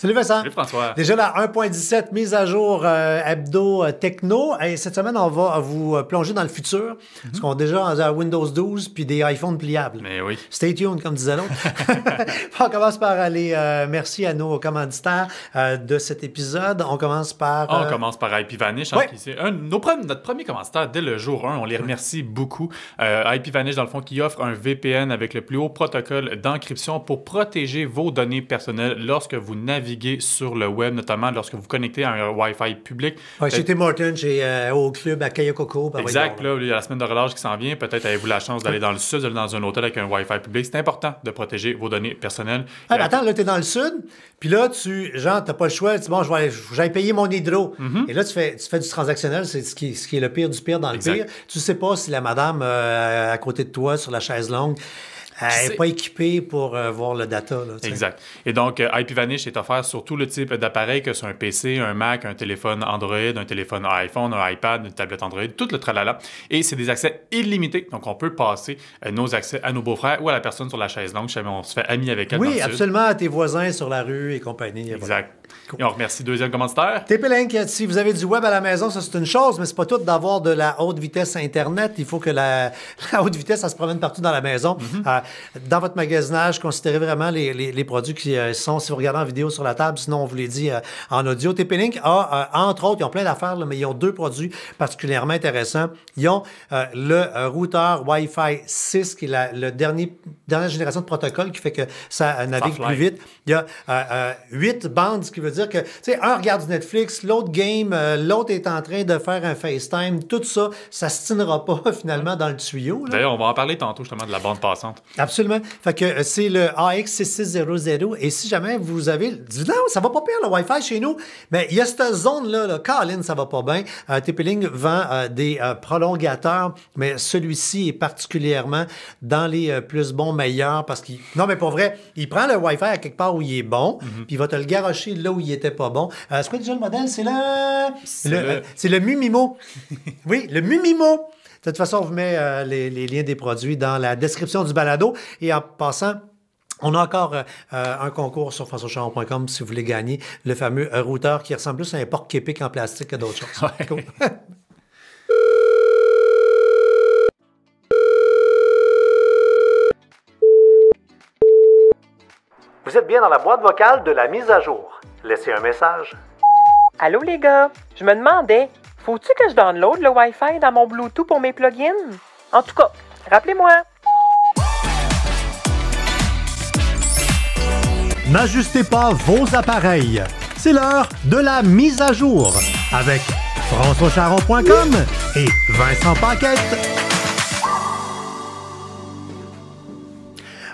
Salut Vincent. Salut François. Déjà la 1.17, mise à jour euh, hebdo euh, techno. Et cette semaine, on va euh, vous plonger dans le futur, parce mhm. qu'on a déjà Windows 12 puis des iPhones pliables. Mais oui. Stay tuned, comme disait l'autre. on commence par aller merci à nos commanditaires de cet épisode. On commence par... On commence par IPVanish, hein, Oui. nos notre premier commanditaire dès le jour 1. On les remercie beaucoup. IPVanish, dans le fond, qui offre un VPN avec le plus haut protocole d'encryption pour protéger vos données personnelles lorsque vous naviguez sur le web, notamment lorsque vous connectez à un Wi-Fi public. Ouais, chez Martin, j'ai euh, au club à Kayakoko. Exact, là, il y a la semaine de relâche qui s'en vient. Peut-être avez-vous la chance d'aller dans le sud, d'aller dans un hôtel avec un Wi-Fi public. C'est important de protéger vos données personnelles. Ah, attends, là, tu es dans le sud, puis là, tu, genre, pas le choix. Tu dis, bon, j'allais payer mon hydro. Mm-hmm. Et là, tu fais, tu fais du transactionnel, c'est ce qui, ce qui est le pire du pire dans le pire. Tu sais pas si la madame euh, à côté de toi sur la chaise longue, elle n'est pas équipée pour euh, voir le data. exact. Et donc, euh, IPVanish est offert sur tout le type d'appareil, que ce soit un PC, un Mac, un téléphone Android, un téléphone iPhone, un iPad, une tablette Android, tout le tralala. Et c'est des accès illimités. Donc, on peut passer euh, nos accès à nos beaux-frères ou à la personne sur la chaise longue. On se fait amis avec elle. Oui, absolument. À tes voisins sur la rue et compagnie. Exact merci on remercie deuxième commentateur. TP Link, euh, si vous avez du web à la maison, ça c'est une chose, mais c'est pas tout d'avoir de la haute vitesse Internet. Il faut que la, haute vitesse, ça se promène partout dans la maison. Mhm. Euh, dans votre magasinage, considérez vraiment les, produits qui euh, sont, si vous regardez en vidéo sur la table, sinon on vous les dit en audio. TP Link a, entre autres, ils ont plein d'affaires, mais ils ont deux produits particulièrement intéressants. Ils ont le routeur Wi-Fi 6, qui est la le dernier, dernière génération de protocole qui fait que ça navigue plus vite. Il y a huit bandes qui veut dire que, tu sais, un regarde du Netflix, l'autre game, euh, l'autre est en train de faire un FaceTime, tout ça, ça se stinera pas finalement dans le tuyau. D'ailleurs, on va en parler tantôt justement de la bande passante. Absolument. Fait que euh, c'est le AX6600 et si jamais vous avez, dit, non, ça va pas pire le Wi-Fi chez nous, mais il y a cette zone-là, là, ça va pas bien. Euh, TP-Link vend des prolongateurs, mais celui-ci est particulièrement dans les plus bons meilleurs parce qu'il, non mais pour vrai, il prend le Wi-Fi à quelque part où il est bon, mm-hmm. puis il va te le garocher là où il était pas bon. Euh, c'est quoi déjà le modèle? C'est le... Euh, c'est le... Mumimo. oui, le Mumimo. De toute façon, on vous met euh, les, liens des produits dans la description du balado. Et en passant, on a encore euh, un concours sur françoischarron.com si vous voulez gagner le fameux routeur qui ressemble plus à un porte épique en plastique que d'autres choses. Vous êtes bien dans la boîte vocale de la mise à jour. Laissez un message. Allô les gars, je me demandais, faut-tu que je download le Wi-Fi dans mon Bluetooth pour mes plugins? En tout cas, rappelez-moi. N'ajustez pas vos appareils. C'est l'heure de la mise à jour avec françoischaron.com et Vincent Paquette.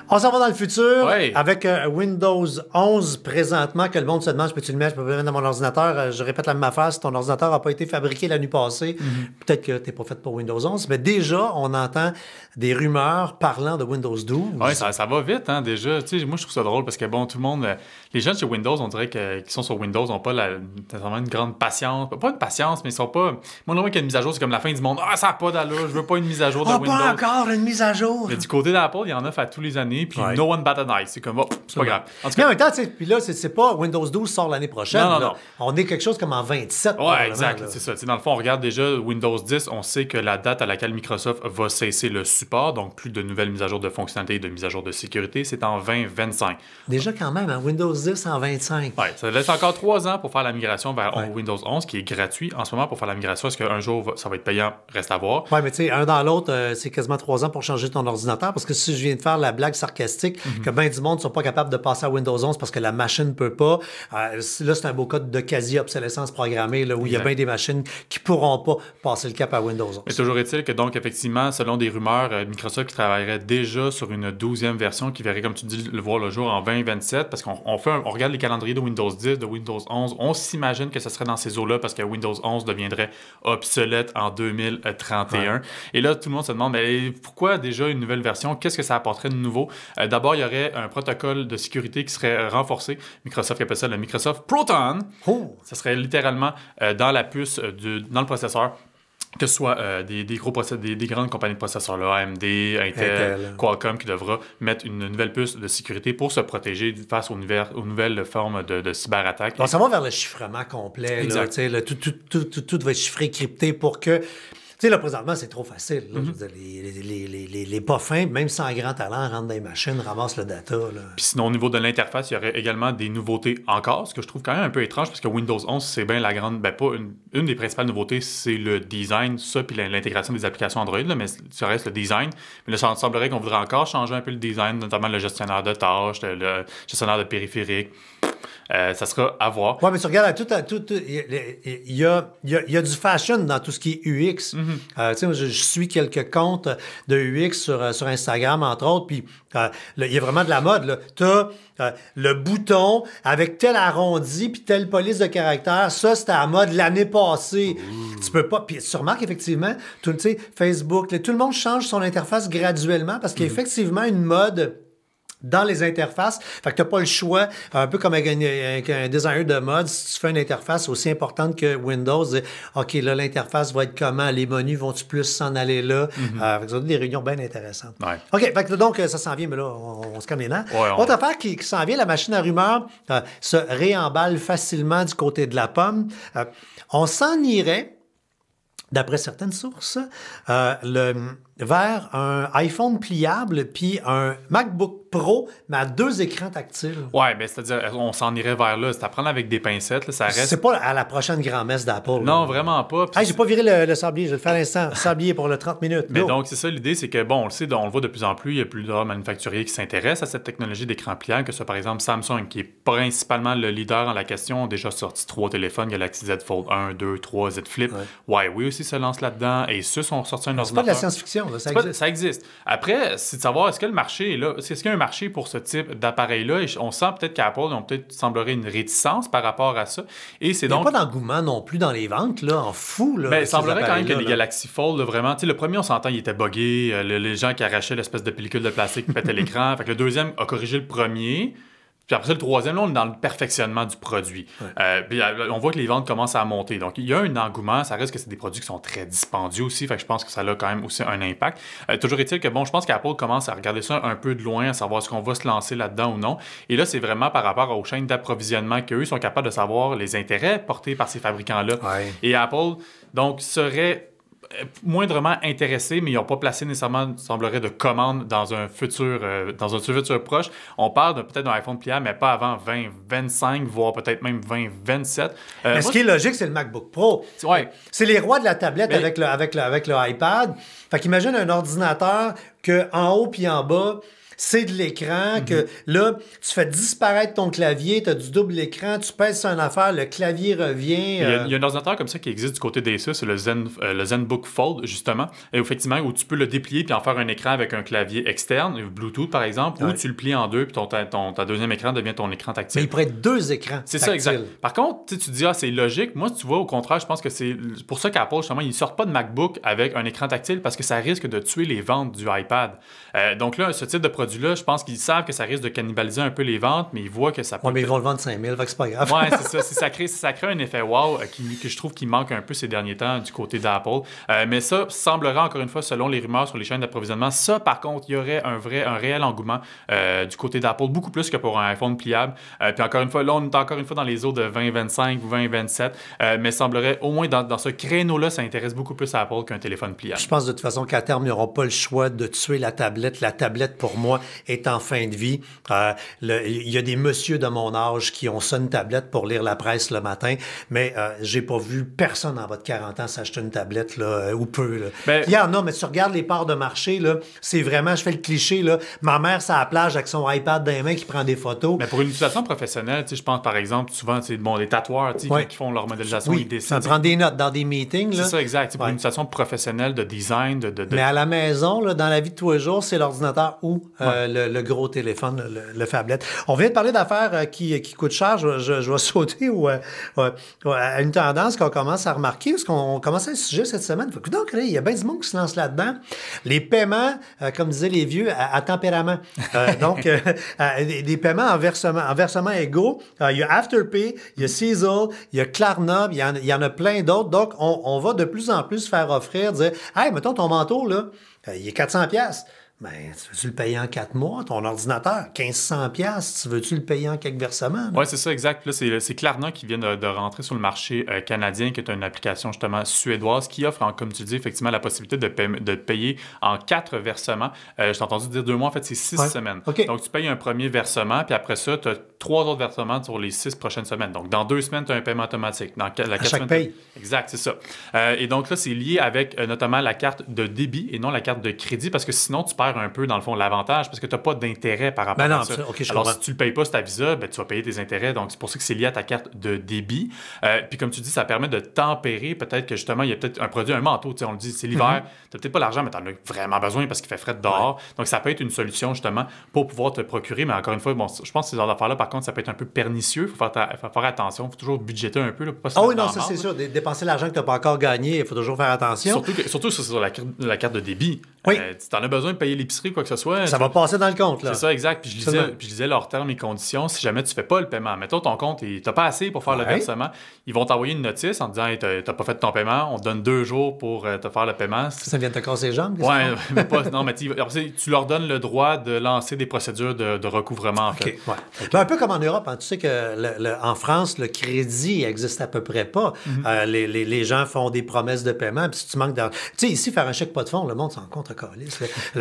On s'en va dans le futur avec euh, Windows 11 présentement que le monde se demande, je peux-tu le mettre, je peux dans mon ordinateur. Euh, je répète la même affaire, si ton ordinateur n'a pas été fabriqué la nuit passée, mhm. peut-être que tu n'es pas fait pour Windows 11, mais déjà, on entend des rumeurs parlant de Windows 12. Oui, ça, va vite, hein, déjà. moi, je trouve ça drôle parce que, bon, tout le monde, euh, les gens chez Windows, on dirait qu'ils sont sur Windows n'ont pas une grande patience. Pas une patience, mais ils sont pas. Moi, on qu'il y une mise à jour, c'est comme la fin du monde. Ah, ça n'a pas d'allure, je veux pas une mise à jour de ah, Windows. pas encore une mise à jour. du côté d'Apple, il y en a fait tous les années, puis no one bat a night. C'est comme, oh, c'est pas grave. En tout cas, en même temps, puis là, c'est pas Windows 12 sort l'année prochaine. Non, non, On est quelque chose comme en 27. Ouais, exact. C'est ça. dans le fond, on regarde déjà Windows 10, on sait que la date à laquelle Microsoft va cesser le support, donc plus de nouvelles mises à jour de fonctionnalités, de mises à jour de sécurité, c'est en 2025. Déjà quand même, hein, Windows 10. 125 en ça laisse encore trois ans pour faire la migration vers Windows 11, qui est gratuit en ce moment pour faire la migration. Est-ce qu'un jour, ça va être payant? Reste à voir. Oui, mais tu sais, un dans l'autre, euh, c'est quasiment trois ans pour changer ton ordinateur, parce que si je viens de faire la blague sarcastique mhm. que bien du monde ne sont pas capables de passer à Windows 11 parce que la machine ne peut pas, euh, là, c'est un beau code de quasi-obsolescence programmée, là, où il y a bien des machines qui ne pourront pas passer le cap à Windows 11. Mais toujours est-il que, donc, effectivement, selon des rumeurs, euh, Microsoft travaillerait déjà sur une 12 version qui verrait, comme tu dis, le voir le jour en 2027, parce qu'on fait on regarde les calendriers de Windows 10, de Windows 11, on s'imagine que ce serait dans ces eaux-là parce que Windows 11 deviendrait obsolète en 2031. Et là, tout le monde se demande, mais pourquoi déjà une nouvelle version? Qu'est-ce que ça apporterait de nouveau? Euh, d'abord, il y aurait un protocole de sécurité qui serait renforcé. Microsoft appelle ça le Microsoft Proton. Oh! Ça serait littéralement euh, dans la puce, euh, dans le processeur que ce soit euh, des, des, gros des, grandes compagnies de processeurs, AMD, Intel, Qualcomm, qui devra mettre une nouvelle puce de sécurité pour se protéger face aux, nouvelles, formes de, cyberattaques. On va vers le chiffrement complet. tout, tout, tout, va être chiffré, crypté pour que sais, là, présentement, c'est trop facile. Là, mhm. les, pas fins, même sans grand talent, rentrent dans les machines, ramassent le data. Puis sinon, au niveau de l'interface, il y aurait également des nouveautés encore, ce que je trouve quand même un peu étrange, parce que Windows 11, c'est bien la grande... Ben, pas une, des principales nouveautés, c'est le design, ça, puis l'intégration des applications Android, là, mais ça reste le design. Mais là, ça semblerait qu'on voudrait encore changer un peu le design, notamment le gestionnaire de tâches, le, le gestionnaire de périphériques. Euh, ça sera à voir. Oui, mais tu regardes, tout, tout, il y a, du fashion dans tout ce qui est UX. Mhm. Euh, je, suis quelques comptes de UX sur, euh, Instagram, entre autres, puis il y a vraiment de la mode. Tu as le bouton avec tel arrondi puis telle police de caractère. Ça, c'était à la mode l'année passée. Tu peux pas... Puis tu remarques, effectivement, tout, Facebook, tout le monde change son interface graduellement parce qu'effectivement, mhm. une mode dans les interfaces. Fait que tu n'as pas le choix, un peu comme avec un, designer de mode, si tu fais une interface aussi importante que Windows, OK, là, l'interface va être comment? Les menus vont-tu plus s'en aller là? Mhm. Euh, des réunions bien intéressantes. OK, donc euh, ça s'en vient, mais là, on, se calme les Autre affaire qui, s'en vient, la machine à rumeurs euh, se réemballe facilement du côté de la pomme. on s'en irait, d'après certaines sources, le vers un iPhone pliable puis un MacBook Pro, mais à deux écrans tactiles. Ouais, ben c'est-à-dire, on s'en irait vers là. C'est à prendre avec des pincettes, ça reste. C'est pas à la prochaine grand-messe d'Apple. Non, vraiment pas. Je j'ai pas viré le, sablier, je vais le faire l'instant. sablier pour le 30 minutes. Mais donc, c'est ça l'idée, c'est que, bon, on le sait, on le voit de plus en plus, il y a plusieurs manufacturiers qui s'intéressent à cette technologie d'écran pliable, que ce soit par exemple Samsung, qui est principalement le leader en la question, ont déjà sorti trois téléphones Galaxy Z Fold 1, 2, 3, Z Flip. Ouais. oui aussi se lance là-dedans, et ceux sont sortis un ordinateur. C'est pas de la science-fiction ça, existe. Après, c'est de savoir est-ce que le marché ce qu'il y a un marché pour ce type d'appareil-là? On sent peut-être qu'Apple peut-être semblerait une réticence par rapport à ça. Et c'est donc. Il n'y a pas d'engouement non plus dans les ventes, là, en fou. Mais ben, il semblerait quand même que les Galaxy Fold, vraiment. le premier, on s'entend, il était bogué. Euh, les gens qui arrachaient l'espèce de pellicule de plastique qui pétait l'écran. le deuxième a corrigé le premier. Puis après le troisième, là, on est dans le perfectionnement du produit. Euh, puis euh, on voit que les ventes commencent à monter. Donc, il y a un engouement. Ça reste que c'est des produits qui sont très dispendieux aussi. Fait que je pense que ça a quand même aussi un impact. Euh, toujours est-il que, bon, je pense qu'Apple commence à regarder ça un peu de loin, à savoir ce qu'on va se lancer là-dedans ou non. Et là, c'est vraiment par rapport aux chaînes d'approvisionnement qu'eux sont capables de savoir les intérêts portés par ces fabricants-là. Et Apple, donc, serait euh, moindrement intéressés, mais ils n'ont pas placé nécessairement, semblerait, de commande dans un futur, euh, dans un futur proche. On parle de peut-être d'un iPhone pliable, mais pas avant 20, 25, voire peut-être même 20, 27. Euh, ce qui est logique, c'est le MacBook Pro. C'est les rois de la tablette avec, le, avec, avec le iPad. Fait qu'imagine un ordinateur que en haut puis en bas, c'est de l'écran, que mhm. là, tu fais disparaître ton clavier, tu as du double écran, tu pèses sur une affaire, le clavier revient. Euh, il, y a, un ordinateur comme ça qui existe du côté d'Asus, c'est le, Zen, euh, le ZenBook Fold, justement, et effectivement, où tu peux le déplier puis en faire un écran avec un clavier externe, Bluetooth par exemple, ou tu le plies en deux puis ton, ton, deuxième écran devient ton écran tactile. Mais il pourrait être deux écrans. C'est ça, exact. Par contre, tu te dis, ah, c'est logique. Moi, tu vois, au contraire, je pense que c'est pour ça qu'Apple, justement, ils ne sortent pas de MacBook avec un écran tactile parce que ça risque de tuer les ventes du iPad. Euh, donc là, ce type de là je pense qu'ils savent que ça risque de cannibaliser un peu les ventes, mais ils voient que ça peut. Oui, mais ils vont le vendre 5 000, c'est pas grave. ouais, c'est ça. Ça crée, crée un effet wow euh, que je trouve qui manque un peu ces derniers temps du côté d'Apple. Euh, mais ça semblerait, encore une fois, selon les rumeurs sur les chaînes d'approvisionnement, ça, par contre, il y aurait un vrai, un réel engouement euh, du côté d'Apple, beaucoup plus que pour un iPhone pliable. puis encore une fois, là, on est encore une fois dans les eaux de 20-25 ou 20 2027, mais semblerait, au moins dans, ce créneau-là, ça intéresse beaucoup plus à Apple qu'un téléphone pliable. Je pense de toute façon qu'à terme, ils n'auront pas le choix de tuer la tablette. La tablette, pour moi, est en fin de vie. Euh, il y a des messieurs de mon âge qui ont ça une tablette pour lire la presse le matin, mais euh, j'ai pas vu personne en votre 40 ans s'acheter une tablette, là, euh, ou peu. Ben il y en a, mais tu regardes les parts de marché, c'est vraiment, je fais le cliché, là, ma mère, ça à la plage avec son iPad dans les mains qui prend des photos. Mais pour une utilisation professionnelle, je pense par exemple, souvent, bon, les tatoueurs qui font leur modélisation, oui. ils Ça prend des notes dans des meetings. C'est ça, exact. Pour une utilisation professionnelle de design, de, Mais à la maison, dans la vie de tous les jours, c'est l'ordinateur ou euh, le, gros téléphone, le, le, On vient de parler d'affaires euh, qui, qui coûtent cher. Je, je, vais sauter ou, euh, à une tendance qu'on commence à remarquer, parce qu'on à le sujet cette semaine. il y a bien du monde qui se lance là-dedans. Les paiements, comme disaient les vieux, à, tempérament. donc, des, paiements en versement, en versement égaux. Il y a Afterpay, il y a Cecil, il y a Klarna, il y en, a plein d'autres. Donc, on, on va de plus en plus faire offrir, dire, hey, mettons ton manteau, là, il est 400 pièces. Bien, tu veux le payer en quatre mois, ton ordinateur? 1500$, tu veux-tu le payer en quelques versements? Oui, c'est ça, exact. Là, c'est Klarna qui vient de, rentrer sur le marché euh, canadien, qui est une application justement suédoise qui offre, comme tu dis, effectivement, la possibilité de, de payer en quatre versements. J'ai euh, je t'ai entendu dire deux mois, en fait, c'est six semaines. Donc, tu payes un premier versement, puis après ça, tu as trois autres versements sur les six prochaines semaines. Donc, dans deux semaines, tu as un paiement automatique. Dans à chaque paye. Exact, c'est ça. Euh, et donc là, c'est lié avec notamment la carte de débit et non la carte de crédit, parce que sinon, tu perds un peu, dans le fond, l'avantage parce que tu n'as pas d'intérêt par rapport ben à ça. Alors, si tu ne le payes pas, ta Visa, ben, tu vas payer des intérêts. Donc, c'est pour ça que c'est lié à ta carte de débit. Euh, puis, comme tu dis, ça permet de tempérer. Peut-être que justement, il y a peut-être un produit, un manteau. On le dit, c'est l'hiver. Mm-hmm. Tu n'as peut-être pas l'argent, mais tu en as vraiment besoin parce qu'il fait frais dehors. Donc, ça peut être une solution justement pour pouvoir te procurer. Mais encore une fois, bon, je pense que ces genres d'affaires-là, par contre, ça peut être un peu pernicieux. Il faut faire, attention. Il faut toujours budgéter un peu. ah oui, non, ça, c'est sûr. Dépenser l'argent que tu n'as pas encore gagné, il faut toujours faire attention. Surtout, surtout sur, sur la carte de débit. Euh, tu en as besoin de payer l'épicerie, quoi que ce soit. Ça va passer dans le compte, là. C'est ça, exact. Puis je, lisais, leurs termes et conditions. Si jamais tu fais pas le paiement, mettons ton compte et tu pas assez pour faire le versement, ils vont t'envoyer une notice en disant tu pas fait ton paiement, on te donne deux jours pour euh, te faire le paiement. Ça vient de te casser les jambes, Ouais, mais non, mais tu, leur donnes le droit de lancer des procédures de, recouvrement, en un peu comme en Europe, hein, tu sais que en France, le crédit existe à peu près pas. Mhm. Euh, les, gens font des promesses de paiement, puis si tu manques d'argent. Tu sais, ici, faire un chèque pas de fonds, le monde s'en compte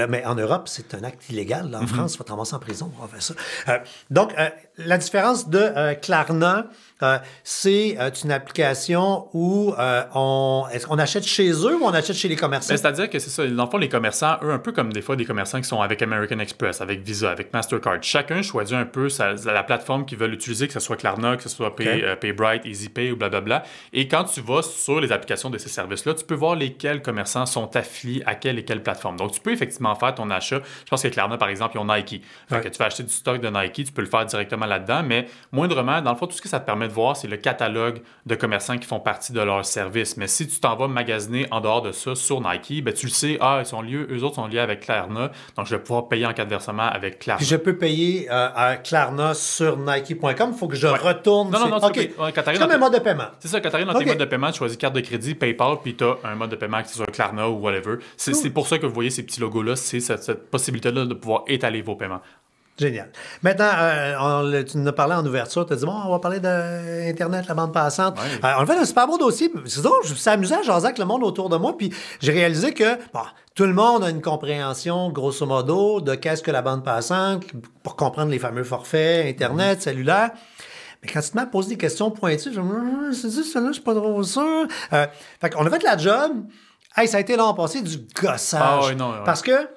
mais en Europe, c'est un acte illégal. en mhm. France, il faut te ramasser en prison ça. Euh, donc, euh, la différence de Clarna euh, euh, c'est euh, une application où euh, on, est qu'on achète chez eux ou on achète chez les commerçants? Ben, c'est-à-dire que c'est ça. Dans le fond, les commerçants, eux, un peu comme des fois des commerçants qui sont avec American Express, avec Visa, avec Mastercard, chacun choisit un peu la plateforme qu'ils veulent utiliser, que ce soit Klarna, que ce soit Pay, PayBright, EasyPay ou blablabla. Et quand tu vas sur les applications de ces services-là, tu peux voir lesquels commerçants sont affiliés à quelle et quelle plateforme. Donc, tu peux effectivement faire ton achat. Je pense que Klarna, par exemple, ils ont Nike. Fait tu vas acheter du stock de Nike, tu peux le faire directement là-dedans, mais moindrement, dans le fond, tout ce que ça te permet c'est le catalogue de commerçants qui font partie de leur service. Mais si tu t'en vas magasiner en dehors de ça sur Nike, ben, tu le sais, ah, ils sont liés, eux autres sont liés avec Klarna, donc je vais pouvoir payer en cas de versement avec Klarna. Puis je peux payer euh, à Klarna sur Nike.com, il faut que je retourne. Non, non, non, tu un mode de paiement. C'est ça, Catherine, dans tes modes de paiement, tu choisis carte de crédit, PayPal, puis tu as un mode de paiement qui soit Klarna ou whatever. C'est pour ça que vous voyez ces petits logos-là, c'est cette possibilité-là de pouvoir étaler vos paiements. Génial. Maintenant, euh, tu nous as parlé en ouverture, tu as dit, bon, on va parler d'Internet, la bande passante. Euh, on a fait un super beau dossier. C'est drôle, je s'amusais à jaser avec le monde autour de moi, puis j'ai réalisé que bon, tout le monde a une compréhension, grosso modo, de qu'est-ce que la bande passante, pour comprendre les fameux forfaits, Internet, mhm. cellulaire. Mais quand tu m'as posé des questions pointues, je me dis, c'est ça, là je pas trop sûr. Euh, fait qu'on a fait la job. Hey, ça a été long passé du gossage. Ah Parce que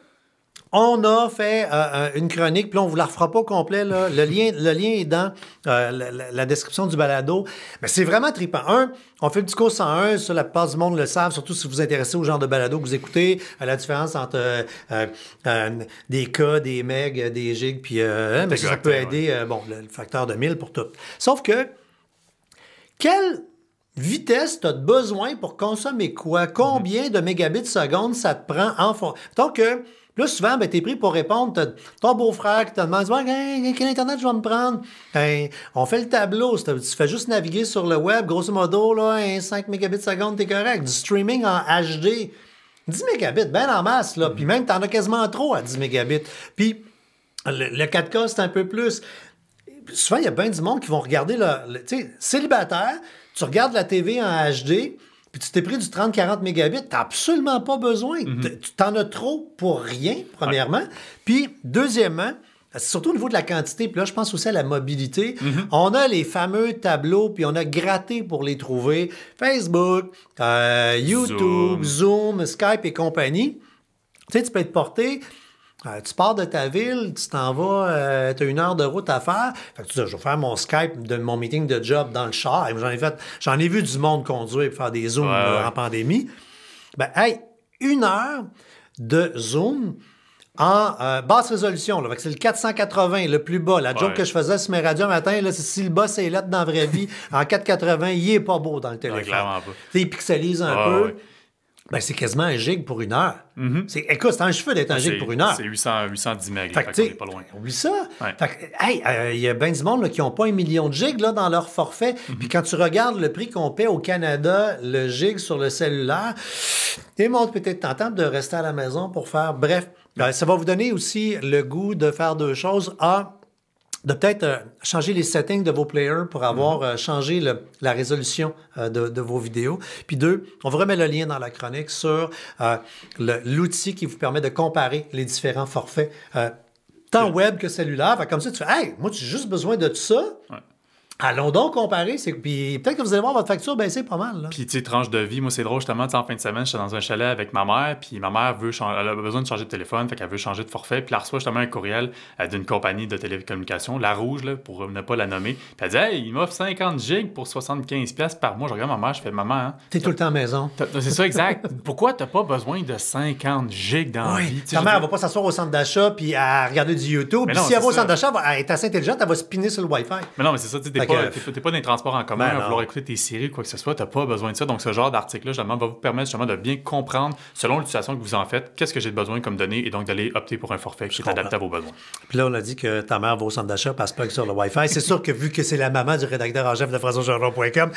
on a fait euh, euh, une chronique, puis on ne vous la refera pas au complet. Le, lien, le lien est dans euh, la, description du balado. Mais c'est vraiment trippant. Un, on fait le discours 101, ça, la plupart du monde le savent, surtout si vous vous intéressez au genre de balado que vous écoutez, à la différence entre des cas, des megs, des GIG, puis hein, mais ça, peut aider bon, le, facteur de 1000 pour tout. Sauf que, quelle vitesse tu as besoin pour consommer quoi? Combien de mégabits de mégabits seconde ça te prend en fond? que... Là, souvent, ben, t'es pris pour répondre. Ton beau-frère qui te demande quel Internet je vais me prendre ben, On fait le tableau. Tu fais juste naviguer sur le web, grosso modo, là, 5 mégabits seconde, t'es correct. Du streaming en HD. 10 mégabits, bien en masse, là. Puis même, t'en as quasiment trop à 10 mégabits. Puis le, 4K, c'est un peu plus. Souvent, il y a bien du monde qui vont regarder, le, tu sais, célibataire, tu regardes la TV en HD, puis tu t'es pris du 30-40 mégabits, t'as absolument pas besoin. Mhm. Tu t'en as trop pour rien, premièrement. Puis, deuxièmement, Surtout au niveau de la quantité, puis là, je pense aussi à la mobilité. Mhm. On a les fameux tableaux, puis on a gratté pour les trouver. Facebook, euh, YouTube, Zoom, Skype et compagnie. Tu sais, tu peux être porté euh, tu pars de ta ville, tu t'en vas, euh, tu as une heure de route à faire. je vais faire mon Skype de mon meeting de job dans le char. J'en ai ai vu du monde conduire et faire des Zooms euh, en pandémie. Ben, hey, une heure de Zoom en basse résolution. c'est le 480, le plus bas. La job que je faisais sur mes radios matin, c'est si le boss est là dans la vraie vie, en 480, il est pas beau dans le téléphone. Il pixelise un peu. Ben, c'est quasiment un gig pour une heure. Mhm. Écoute, c'est un cheveu d'être un gig pour une heure. C'est 810 mégas. Fait, fait pas loin. Oui, ça. Euh, il hey, y a bien du monde qui n'ont pas un million de gigs là, dans leur forfait. Mhm. Puis quand tu regardes le prix qu'on paie au Canada, le gig sur le cellulaire, t'es monde peut-être tentant de rester à la maison pour faire. Bref, ben, ça va vous donner aussi le goût de faire deux choses de peut-être euh, changer les settings de vos players pour avoir mhm. euh, changé la résolution euh, de, vos vidéos. Puis deux, on vous remet le lien dans la chronique sur l'outil qui vous permet de comparer les différents forfaits, tant web que cellulaire. comme ça, tu fais, hey, moi, j'ai juste besoin de ça. Allons donc comparer. Puis peut-être que vous allez voir votre facture baisser pas mal. Là. Puis, tu sais, tranche de vie. Moi, c'est drôle, justement. En fin de semaine, suis dans un chalet avec ma mère. Puis ma mère veut changer... a besoin de changer de téléphone. Fait qu'elle veut changer de forfait. Puis elle reçoit justement un courriel euh, d'une compagnie de télécommunications, La Rouge, pour ne pas la nommer. Puis elle dit Hey, il m'offre 50 gigs pour 75$ par mois. Je regarde ma mère, je fais Maman, hein, T'es tout le temps à maison. C'est ça, exact. Pourquoi t'as pas besoin de 50 gigs dans la vie? Ta mère, elle va pas s'asseoir au centre d'achat puis à regarder du YouTube. puis si elle va au centre d'achat, elle est assez intelligente, elle va spinner sur le Wi-Fi. Mais non, mais c'est ça, tu tu t'es, pas dans les transports en commun ben vouloir écouter tes séries quoi que ce soit, t'as pas besoin de ça. Donc ce genre d'article-là, justement, va vous permettre justement de bien comprendre, selon l'utilisation que vous en faites, qu'est-ce que j'ai de besoin comme données et donc d'aller opter pour un forfait qui est adapté à vos besoins. Puis là, on a dit que ta mère va au centre d'achat, passe pas sur le Wi-Fi. C'est sûr que vu que c'est la maman du rédacteur en chef de franceaugeron.com, euh,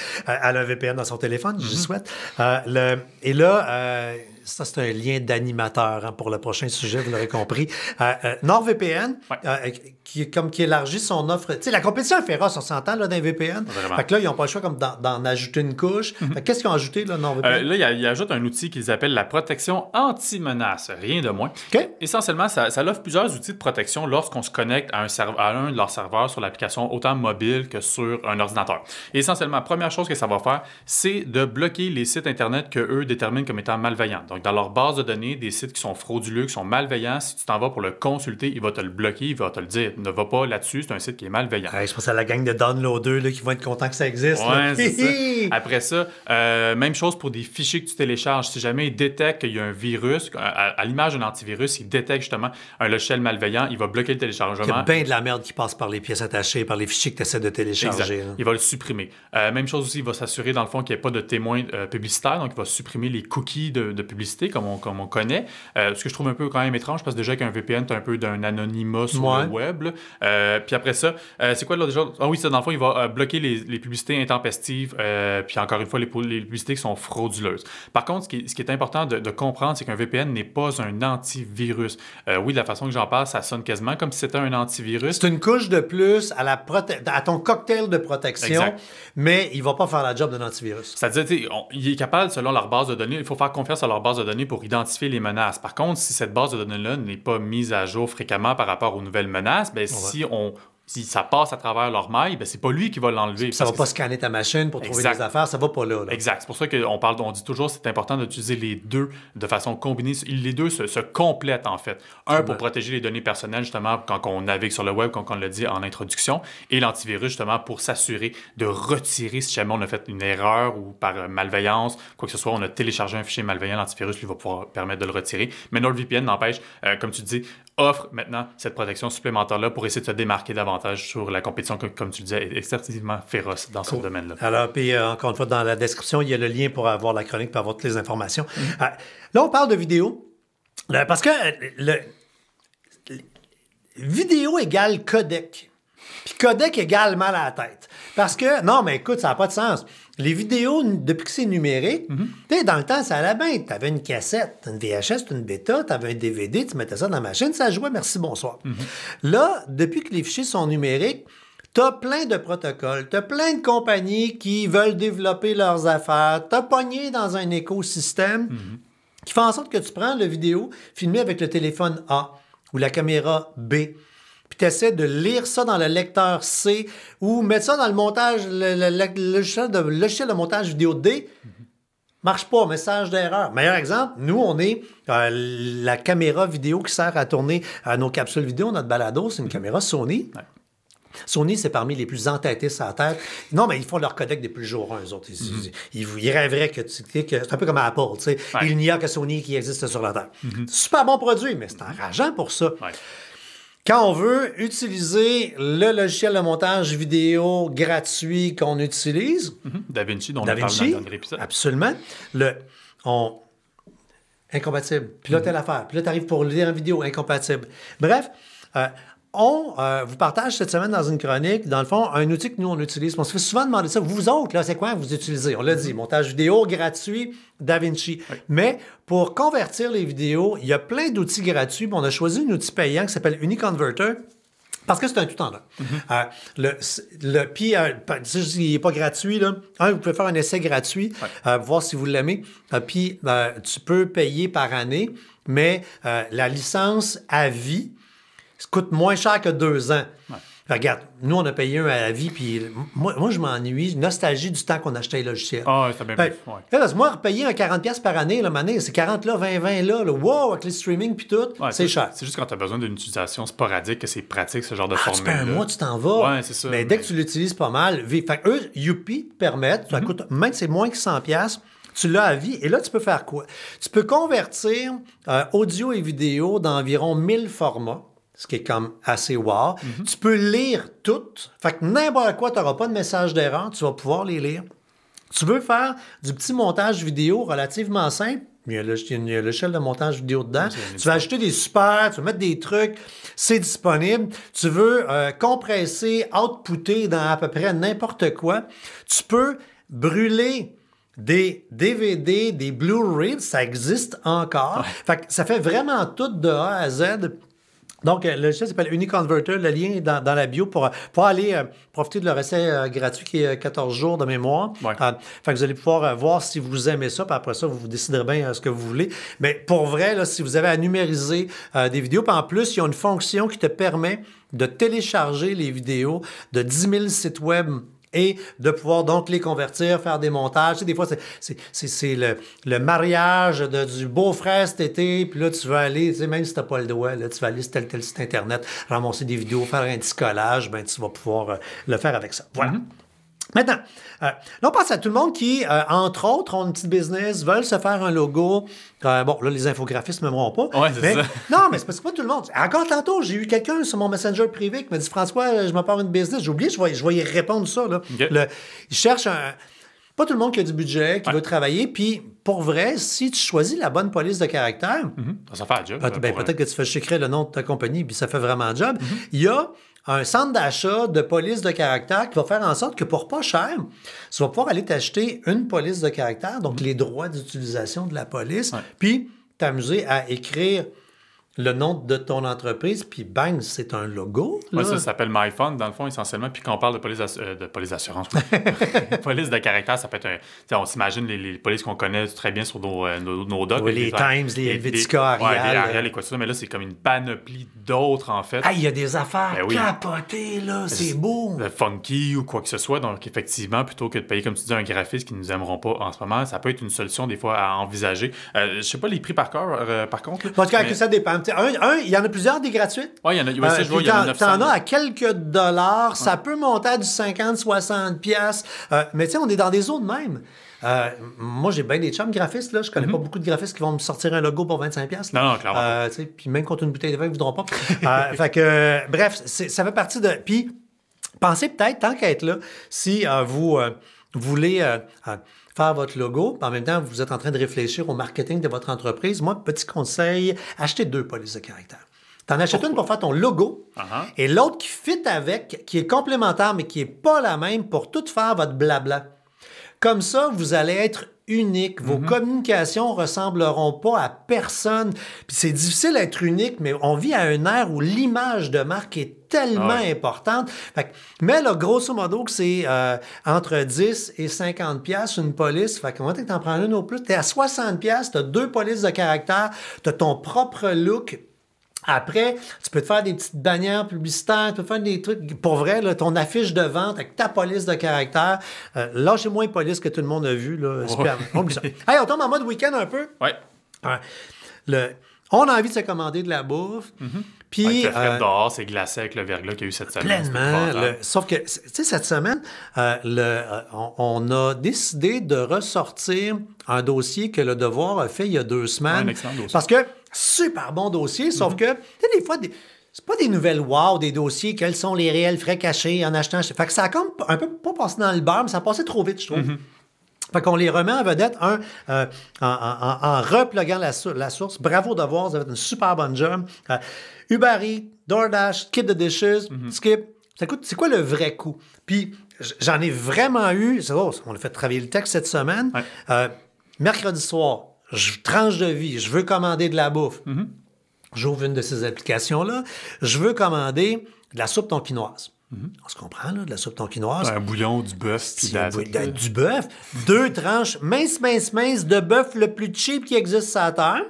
elle a un VPN dans son téléphone, je mm-hmm. souhaite. Euh, le, et là, euh, ça, c'est un lien d'animateur hein, pour le prochain sujet, vous l'aurez compris. Nord euh, VPN, euh, NordVPN, euh, qui, comme qui élargit son offre. Tu sais, la compétition est féroce, on s'entend, là, d'un VPN. Vraiment. Fait que là, ils n'ont pas le choix comme d'en ajouter une couche. Mhm. Qu'est-ce qu'ils ont ajouté, là, NordVPN? là, ils ajoutent un outil qu'ils appellent la protection anti-menace, rien de moins. Essentiellement, ça, ça offre plusieurs outils de protection lorsqu'on se connecte à un, à un de leurs serveurs sur l'application, autant mobile que sur un ordinateur. essentiellement, première chose que ça va faire, c'est de bloquer les sites Internet que eux déterminent comme étant malveillants. Donc, dans leur base de données, des sites qui sont frauduleux, qui sont malveillants, si tu t'en vas pour le consulter, il va te le bloquer, il va te le dire. Ne va pas là-dessus, c'est un site qui est malveillant. Ouais, je pense à la gang de downloaders là, qui vont être contents que ça existe. ça. Après ça, euh, même chose pour des fichiers que tu télécharges. Si jamais il détecte qu'il y a un virus, à, l'image d'un antivirus, il détecte justement un logiciel malveillant, il va bloquer le téléchargement. Il y a bien de la merde qui passe par les pièces attachées, par les fichiers que tu essaies de télécharger. Hein. Il va le supprimer. Euh, même chose aussi, il va s'assurer dans le fond qu'il n'y ait pas de témoins euh, publicitaires, donc il va supprimer les cookies de, de publicité comme on, comme on connaît. Euh, ce que je trouve un peu quand même étrange parce que déjà qu'un VPN, tu un peu d'un anonymat sur le web. Euh, puis après ça, euh, c'est quoi déjà Ah oui, ça, dans le fond, il va bloquer les, les, publicités intempestives, puis encore une fois, les, les, publicités qui sont frauduleuses. Par contre, ce qui, ce qui est important de, comprendre, c'est qu'un VPN n'est pas un antivirus. oui, de la façon que j'en parle, ça sonne quasiment comme si c'était un antivirus. C'est une couche de plus à, la à ton cocktail de protection, mais il va pas faire la job d'un antivirus. C'est-à-dire, il est capable, selon leur base de données, il faut faire confiance à leur base de données pour identifier les menaces. Par contre, si cette base de données-là n'est pas mise à jour fréquemment par rapport aux nouvelles menaces, ben, si on si ça passe à travers leur mail, ben c'est pas lui qui va l'enlever. Ça va pas scanner ta machine pour trouver des affaires, ça va pas là. Exact. C'est pour ça qu'on parle, on dit toujours c'est important d'utiliser les deux de façon combinée. Les deux se, complètent en fait. Un pour protéger les données personnelles justement quand on navigue sur le web, comme on le dit en introduction, et l'antivirus justement pour s'assurer de retirer si jamais on a fait une erreur ou par malveillance, quoi que ce soit, on a téléchargé un fichier malveillant, l'antivirus lui va pouvoir permettre de le retirer. Mais notre VPN n'empêche, euh, comme tu dis, offre maintenant cette protection supplémentaire-là pour essayer de se démarquer davantage sur la compétition, comme tu disais, extrêmement féroce dans ce domaine-là. Alors, puis euh, encore une fois, dans la description, il y a le lien pour avoir la chronique, pour avoir toutes les informations. Mm-hmm. Euh, là, on parle de vidéo, euh, parce que le, vidéo égale codec, puis codec égale mal à la tête. Parce que, non, mais écoute, ça n'a pas de sens. Les vidéos, depuis que c'est numérique, mhm. dans le temps, ça la bien. Tu avais une cassette, une VHS, une bêta, tu avais un DVD, tu mettais ça dans la machine, ça jouait, merci, bonsoir. Mhm. Là, depuis que les fichiers sont numériques, tu as plein de protocoles, tu as plein de compagnies qui veulent développer leurs affaires, tu as pogné dans un écosystème mhm. qui fait en sorte que tu prends la vidéo filmée avec le téléphone A ou la caméra B tu de lire ça dans le lecteur C ou mettre ça dans le montage, le, le, le, logiciel, de, montage vidéo D. Marche pas, message d'erreur. Meilleur exemple, nous, on est euh, la caméra vidéo qui sert à tourner euh, nos capsules vidéo, notre balado, c'est une mhm. caméra Sony. Sony, c'est parmi les plus entêtés sur la Terre. Non, mais ils font leur codec depuis le jour 1, eux autres. Ils, mhm. rêveraient que, c'est un peu comme Apple, tu sais. Il n'y a que Sony qui existe sur la Terre. Mhm. Super bon produit, mais c'est enrageant pour ça. Quand on veut utiliser le logiciel de montage vidéo gratuit qu'on utilise, mhm. DaVinci, dont on a parlé dans l'épisode. Absolument. Le, on, incompatible. Puis là, tu mm Puis là, tu arrives pour lire une vidéo, incompatible. Bref, euh, on euh, vous partage cette semaine dans une chronique, dans le fond, un outil que nous, on utilise. On se fait souvent demander ça. Vous autres, là, c'est quoi vous utilisez? On l'a dit, montage vidéo gratuit, DaVinci. Mais pour convertir les vidéos, il y a plein d'outils gratuits. On a choisi un outil payant qui s'appelle Uniconverter. Parce que c'est un tout en un. Mm-hmm. Euh, le, puis, il n'est pas gratuit. Là. vous pouvez faire un essai gratuit, euh, voir si vous l'aimez. puis, tu peux payer par année, mais la licence à vie, ça coûte moins cher que deux ans. Regarde, nous, on a payé un à la vie, puis moi, je m'ennuie. Nostalgie du temps qu'on achetait les logiciels. Ah, oh, c'est bien plus, Moi, repayer un 40$ par année, là, c'est 40 là, 20, 20 là, wow, avec les streaming puis tout, c'est cher. C'est juste quand tu as besoin d'une utilisation sporadique que c'est pratique, ce genre de ah, formule. Tu un mois, tu t'en vas. Ouais, c'est ça. Mais, dès que tu l'utilises pas mal, Fait eux, Youpi te permettent, ça mm-hmm. coûte, même si c'est moins que 100$, tu l'as à vie. Et là, tu peux faire quoi? Tu peux convertir euh, audio et vidéo dans environ 1000 formats ce qui est comme assez wow. Mhm. Tu peux lire tout. Fait que n'importe quoi, tu n'auras pas de message d'erreur, tu vas pouvoir les lire. Tu veux faire du petit montage vidéo relativement simple, il y a l'échelle de montage vidéo dedans. Tu vas acheter des super, tu vas mettre des trucs, c'est disponible. Tu veux euh, compresser, outputter dans à peu près n'importe quoi. Tu peux brûler des DVD, des Blu-ray, ça existe encore. Fait que ça fait vraiment tout de A à Z. Donc, euh, le site s'appelle UniConverter. Le lien est dans, dans la bio pour, euh, pour aller euh, profiter de leur essai gratuit qui est 14 jours de mémoire. Ouais. fait vous allez pouvoir voir si vous aimez ça. Puis après ça, vous, déciderez bien ce que vous voulez. Mais pour vrai, si vous avez à numériser des vidéos, puis en plus, ils a une fonction qui te permet de télécharger les vidéos de 10 000 sites web et de pouvoir donc les convertir, faire des montages. Tu sais, des fois, c'est le, le, mariage de, du beau-frère cet été, puis là, tu vas aller, tu sais, même si t'as pas le doigt, là, tu vas aller sur tel, tel site Internet, ramasser des vidéos, faire un petit collage, ben, tu vas pouvoir euh, le faire avec ça. Voilà. Mm-hmm. Maintenant, euh, là, on passe à tout le monde qui, euh, entre autres, ont une petite business, veulent se faire un logo. Euh, bon, là, les infographistes ne m'aimeront pas. Non, mais c'est parce que pas tout le monde. Encore tantôt, j'ai eu quelqu'un sur mon messenger privé qui m'a dit François, je me une business. J'ai oublié, je vais, je répondre ça. Là. cherche un. Pas tout le monde qui a du budget, qui veut travailler. Puis, pour vrai, si tu choisis la bonne police de caractère, mm-hmm. ça fait un job. Ah, ben, peut-être que tu fais chicrer le nom de ta compagnie, puis ça fait vraiment un job. Mm-hmm. Il y a un centre d'achat de police de caractère qui va faire en sorte que pour pas cher, tu vas pouvoir aller t'acheter une police de caractère, donc les droits d'utilisation de la police, puis t'amuser à écrire le nom de ton entreprise, puis bang, c'est un logo. ça, s'appelle MyFund, dans le fond, essentiellement. Puis quand on parle de police, euh, de police d'assurance, police de caractère, ça peut être un, On s'imagine les, polices qu'on connaît très bien sur nos, euh, nos, docs. Oui, les, les, Times, les Helvetica, soit, mais là, c'est comme une panoplie d'autres, en fait. Ah, il y a des affaires ben capotées, là, ben, c'est beau. Funky ou quoi que ce soit. Donc, effectivement, plutôt que de payer, comme tu dis, un graphiste qui nous aimeront pas en ce moment, ça peut être une solution, des fois, à envisager. Euh, je sais pas les prix par, cœur, par contre. en tout que ça dépend un, il y en a plusieurs des gratuites. Oui, il y en a. Euh, en as à quelques dollars. Ça peut monter à du 50, 60 pièces. mais tu sais, on est dans des zones même. Euh, moi, j'ai bien des chums graphistes. Là. Je connais mm-hmm. pas beaucoup de graphistes qui vont me sortir un logo pour 25$. pièces Non, non, clairement. Euh, puis même contre une bouteille de vin, ils ne voudront pas. fait que, bref, ça fait partie de. Puis, pensez peut-être, tant qu'être là, si vous voulez faire votre logo, en même temps, vous êtes en train de réfléchir au marketing de votre entreprise. Moi, petit conseil, achetez deux polices de caractère. T'en achètes une pour faire ton logo uh-huh. et l'autre qui fit avec, qui est complémentaire mais qui est pas la même pour tout faire votre blabla. Comme ça, vous allez être unique. Vos communications ne communications ressembleront pas à personne. c'est difficile d'être unique, mais on vit à un ère où l'image de marque est tellement importante. mais le grosso modo, c'est euh, entre 10 et 50 pièces une police. Fait que, tu t'en prends une au plus, tu es à 60 pièces, as deux polices de caractère, as ton propre look, après, tu peux te faire des petites bannières publicitaires, tu peux faire des trucs. Pour vrai, là, ton affiche de vente avec ta police de caractère. Euh, lâchez moins de police que tout le monde a vu. Là, super. hey, on tombe en mode week-end un peu. Ouais. le, on a envie de se commander de la bouffe. Mhm. Puis. Euh, c'est glacé avec le verglas qu'il y a eu cette semaine. Pleinement. sauf que, tu sais, cette semaine, euh, euh, on, a décidé de ressortir un dossier que Le Devoir a fait il y a deux semaines. un excellent dossier. Parce que, super bon dossier, sauf mhm. que, tu sais, des fois, c'est pas des nouvelles wow, des dossiers, quels sont les réels frais cachés en achetant. Fait que ça a comme un peu pas passé dans le bar, mais ça a passé trop vite, je trouve. Mhm. Fait qu'on les remet en vedette, un, euh, en, en, repluguant la, source. Bravo d'avoir, voir, vous avez une super bonne job. Euh, DoorDash, Kit the Dishes, mhm. Skip. Ça coûte, c'est quoi le vrai coût? Puis j'en ai vraiment eu, c'est oh, on a fait travailler le texte cette semaine. Euh, mercredi soir, je tranche de vie, je veux commander de la bouffe. Mhm. J'ouvre une de ces applications-là. Je veux commander de la soupe tonkinoise. On se comprend, là, de la soupe tonkinoise. Un bouillon, du bœuf, ben, Du bœuf. Deux tranches mince, mince, mince de bœuf le plus cheap qui existe sur la terre.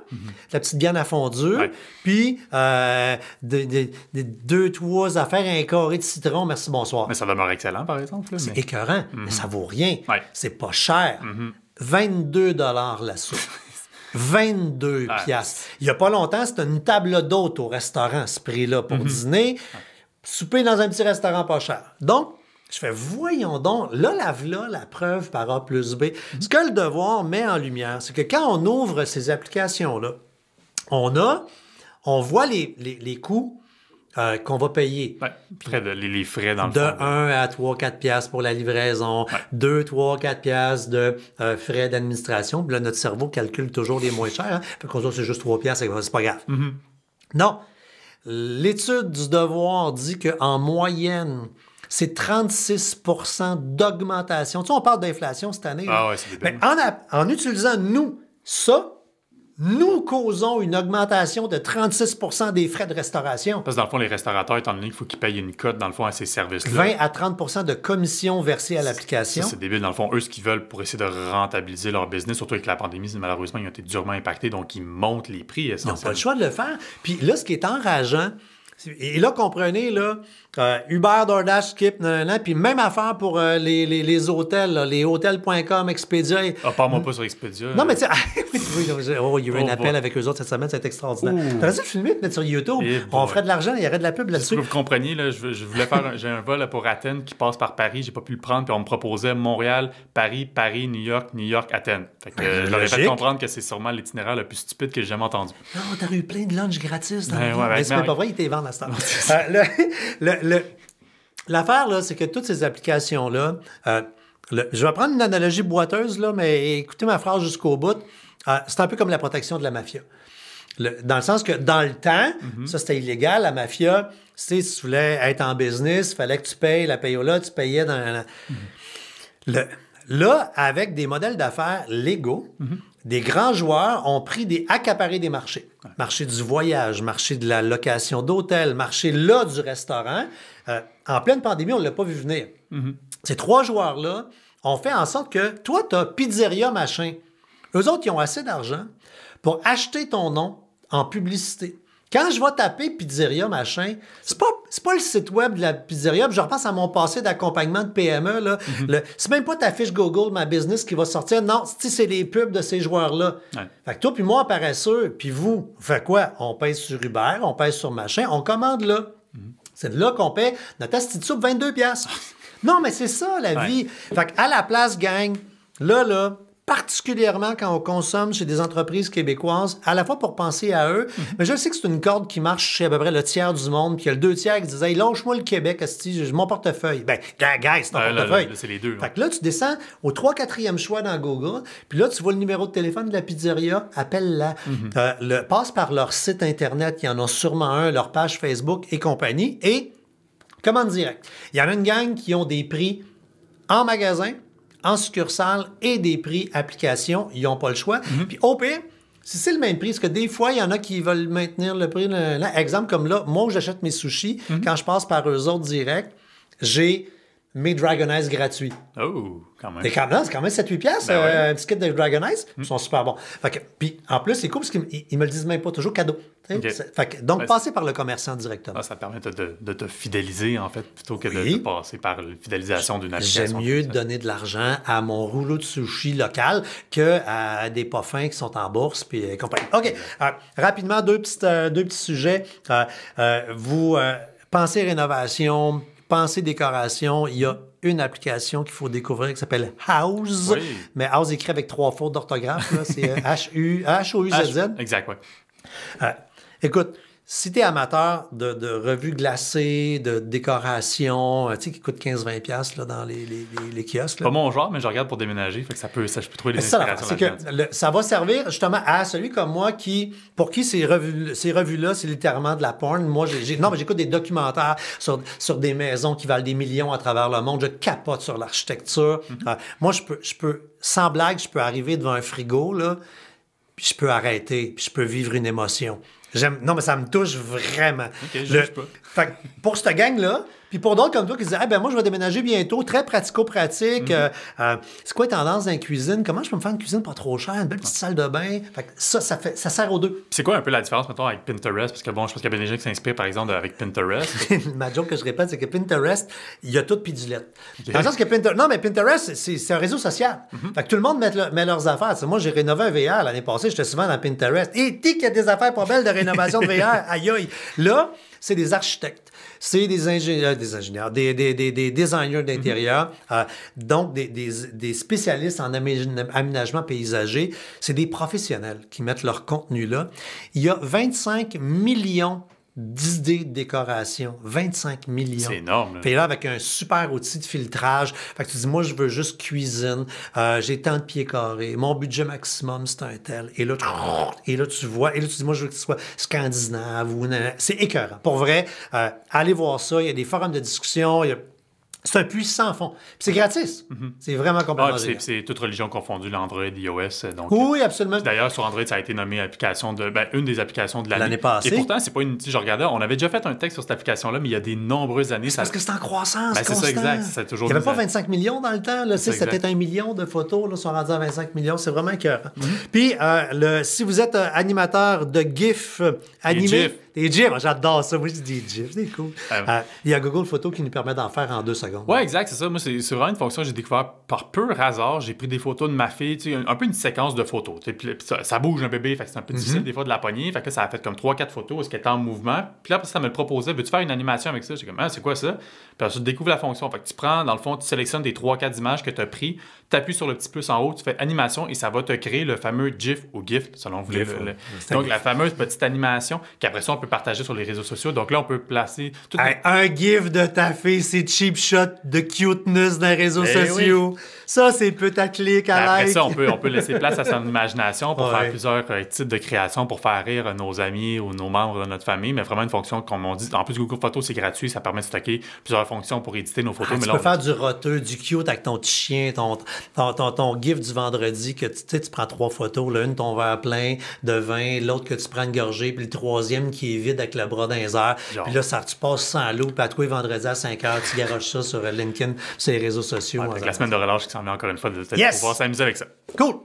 La petite viande à fondue. Puis, euh, deux, trois affaires, un carré de citron. Merci, bonsoir. Mais ça demeure excellent, par exemple. Mais... C'est écœurant, mais mhm. ça vaut rien. C'est pas cher. 22 la soupe. 22 ah. piastres. Il n'y a pas longtemps, c'était une table d'hôte au restaurant, ce prix-là, pour mhm. dîner souper dans un petit restaurant pas cher. Donc, je fais, voyons donc, là, la là, la preuve par A plus B. Ce que le devoir met en lumière, c'est que quand on ouvre ces applications-là, on a, on voit les, coûts euh, qu'on va payer. près de, les, frais dans De 1 à 3, 4 piastres pour la livraison, 2, 3, 4 piastres de euh, frais d'administration. Puis là, notre cerveau calcule toujours les moins chers. Hein. qu'on dit c'est juste 3 piastres, c'est pas grave. Mm-hmm. Non, L'étude du devoir dit qu'en moyenne, c'est 36 d'augmentation. Tu sais, on parle d'inflation cette année. Ah c'est en, en utilisant, nous, ça, nous causons une augmentation de 36 des frais de restauration. Parce que dans le fond, les restaurateurs, étant donné qu'il faut qu'ils payent une cote, dans le fond, à ces services-là. 20 à 30 de commission versée à l'application. C'est débile. Dans le fond, eux, ce qu'ils veulent pour essayer de rentabiliser leur business, surtout avec la pandémie, malheureusement, ils ont été durement impactés, donc ils montent les prix. Ils n'ont pas le choix de le faire. Puis là, ce qui est enrageant, et là, comprenez, là, euh, Uber, DoorDash, Skip, puis même affaire pour euh, les, les, hôtels, les hôtels.com, Expedia. Ah, parle-moi pas sur Expedia. Non, mais tu Oui, oh, il y a eu un appel avec eux autres cette semaine, c'est extraordinaire. T'aurais dû de filmer, te mettre sur YouTube. on ferait de l'argent, il y aurait de la pub là-dessus. Vous compreniez, là, je, voulais faire, j'ai un vol pour Athènes qui passe par Paris, j'ai pas pu le prendre, puis on me proposait Montréal, Paris, Paris, New York, New York, Athènes. Fait que ben, euh, je leur ai fait comprendre que c'est sûrement l'itinéraire le plus stupide que j'ai jamais entendu. Non, t'aurais eu plein de lunch gratis dans ben, ouais, ben, Mais c'est pas vrai, ils était à cette heure L'affaire, là, c'est que toutes ces applications-là, euh, je vais prendre une analogie boiteuse, là, mais écoutez ma phrase jusqu'au bout. Ah, c'est un peu comme la protection de la mafia. dans le sens que dans le temps, mhm. ça c'était illégal, la mafia, si tu voulais être en business, il fallait que tu payes la payola, tu payais dans... Mhm. là, avec des modèles d'affaires légaux, mhm. des grands joueurs ont pris des accaparés des marchés. Marché du voyage, marché de la location d'hôtel, marché là du restaurant. Euh, en pleine pandémie, on ne l'a pas vu venir. Ces trois joueurs-là ont fait en sorte que toi, tu as pizzeria machin. Eux autres, ils ont assez d'argent pour acheter ton nom en publicité. Quand je vais taper pizzeria machin, c'est pas pas le site web de la pizzeria, je repense à mon passé d'accompagnement de PME là, mhm. c'est même pas ta fiche Google ma business qui va sortir. Non, c'est les pubs de ces joueurs là. Fait que toi puis moi paresseux, puis vous, fait quoi On pèse sur Uber, on pèse sur machin, on commande là. Mhm. C'est là qu'on paie notre soupe 22 pièces. non, mais c'est ça la vie. Fait que à la place gang, là là, particulièrement quand on consomme chez des entreprises québécoises, à la fois pour penser à eux, mhm. mais je sais que c'est une corde qui marche chez à peu près le tiers du monde, puis il y a le deux tiers qui disent Hey, lâche-moi le Québec, j'ai mon portefeuille. Ben, guys, c'est ton portefeuille. c'est les deux. Fait là, tu descends au 3 4 e choix dans Google, puis là, tu vois le numéro de téléphone de la pizzeria, appelle-la. Mhm. Euh, passe par leur site Internet, il y en a sûrement un, leur page Facebook et compagnie, et commande direct. Il y en a une gang qui ont des prix en magasin, en succursale et des prix application. Ils n'ont pas le choix. Mhm. Puis au pire, si c'est le même prix, parce que des fois, il y en a qui veulent maintenir le prix. exemple comme là, moi, j'achète mes sushis, mhm. quand je passe par eux autres direct, j'ai mes Dragon Eyes gratuits. Oh, quand même. T'es quand c'est quand même 7-8 piastres, ben euh, un petit kit de Dragon Eyes. Hmm. Ils sont super bons. puis, en plus, c'est cool parce qu'ils me le disent même pas toujours cadeau. donc, passez ben, passer par le commerçant directement. Ah, ça permet de, te fidéliser, en fait, plutôt que de, passer par la fidélisation d'une application. J'aime mieux donner de l'argent à mon rouleau de sushi local que à des parfums qui sont en bourse puis euh, compagnie. OK. Euh, rapidement, deux, petites, deux petits sujets. vous pensez rénovation pensée décoration, il y a une application qu'il faut découvrir qui s'appelle House. Mais House écrit avec trois fautes d'orthographe. C'est H-U-H-O-U-Z-Z. Exact, oui. écoute, si tu amateur de, revues glacées, de décorations euh, tu sais, qui coûte 15-20$ dans les, kiosques. Pas mon genre, mais je regarde pour déménager. Fait que ça peut, ça, je peux trouver des inspirations. Ça, ça va servir justement à celui comme moi qui, pour qui ces, revues, là c'est littéralement de la porn. Moi, j'ai, non, j'écoute des documentaires sur, des maisons qui valent des millions à travers le monde. Je capote sur l'architecture. Mhm. Euh, moi, je peux, je peux, sans blague, je peux arriver devant un frigo, là, puis je peux arrêter, puis je peux vivre une émotion. J'aime. Non, mais ça me touche vraiment. OK, je le... juge pas. Fait que pour cette gang-là, puis pour d'autres comme toi qui disent Ah ben moi je vais déménager bientôt, très pratico-pratique. Mhm. Euh, euh, c'est quoi tendance dans la cuisine? Comment je peux me faire une cuisine pas trop chère, une belle petite salle de bain? Fait que ça, ça, fait, ça sert aux deux. c'est quoi un peu la différence mettons avec Pinterest? Parce que bon, je pense qu'il y a bien gens qui s'inspirent par exemple avec Pinterest. Ma joke que je répète, c'est que Pinterest, il y a tout puis du Dans le sens que Pinterest. Non, mais Pinterest, c'est un réseau social. Mhm. Fait que tout le monde met, leurs affaires. moi, j'ai rénové un VR l'année passée, j'étais souvent dans Pinterest. Et tic, il y a des affaires pas belles de rénovation de VR. Aïe aïe. Là, c'est des architectes, c'est des ingénieurs, euh, des, ingénieurs des, des, des, des designers d'intérieur, mhm. euh, donc des, spécialistes en aménagement paysager. C'est des professionnels qui mettent leur contenu là. Il y a 25 millions d'idées de décoration, 25 millions. C'est énorme. Puis là, avec un super outil de filtrage, fait que tu dis, moi, je veux juste cuisine, euh, j'ai tant de pieds carrés, mon budget maximum, c'est un tel. Et là, tu, et là, tu vois, et là, tu dis, moi, je veux que ce soit scandinave ou... C'est écœurant. Pour vrai, euh, allez voir ça, il y a des forums de discussion, il y a c'est un puissant fond. Puis c'est gratis. Mhm. C'est vraiment ah, complètement ah, C'est toute religion confondue, l'Android, l'iOS. Donc, oui, absolument. D'ailleurs, sur Android, ça a été nommé application de, ben, une des applications de l'année. passée. Et pourtant, c'est pas une. Je regardais, on avait déjà fait un texte sur cette application-là, mais il y a des nombreuses années. Parce que c'est en croissance. Ben, c'est ça, exact. Ça toujours il n'y avait pas 25 millions dans le temps. C'était peut-être un million de photos. Là, sont à 25 millions. C'est vraiment que. Mhm. Puis, euh, le, si vous êtes euh, animateur de GIF euh, animé. Des gifs, j'adore ça. Moi, je dis des gifs, c'est cool. Euh. Euh, il y a Google Photos qui nous permet d'en faire en deux secondes. Ouais, exact, c'est ça. Moi, c'est vraiment une fonction que j'ai découvert par pur hasard. J'ai pris des photos de ma fille, tu sais, un, peu une séquence de photos. puis, ça, bouge un bébé, fait c'est un peu mm-hmm. difficile des fois de la pogner. Fait que ça a fait comme 3-4 photos, est-ce qu'elle est en mouvement. Puis là, après, ça me le proposait, veux-tu faire une animation avec ça? J'ai comme, ah, c'est quoi ça? Puis tu découvres la fonction. Fait que tu prends, dans le fond, tu sélectionnes des 3-4 images que tu as pris, tu appuies sur le petit plus en haut, tu fais animation et ça va te créer le fameux GIF ou GIF, selon vous. GIF, Donc, la fameuse petite animation qui ça, on peut partager sur les réseaux sociaux. Donc là, on peut placer. Tout... un gif de ta fille, c'est cheap shot de cuteness dans les réseaux ben sociaux. Ça, c'est putaclic à ben, Après ça, on peut, on peut laisser place à son imagination pour faire plusieurs euh, types de créations pour faire rire nos amis ou nos membres de notre famille. Mais vraiment, une fonction, comme on dit, en plus, Google Photos, c'est gratuit. Ça permet de stocker plusieurs fonctions pour éditer nos photos. Ah, mais tu peux faire du roteux, du cute avec ton chien, ton, ton, ton, gif du vendredi que tu, tu prends trois photos. L'une, ton verre plein de vin, l'autre que tu prends une gorgée, puis le troisième qui Vide avec le bras dans les Puis là, ça, tu passes sans loup. Puis à toi, vendredi à 5 h, tu garages ça sur LinkedIn, sur les réseaux sociaux. la semaine de relâche qui s'en met encore une fois, de peut-être pouvoir s'amuser avec ça. Cool!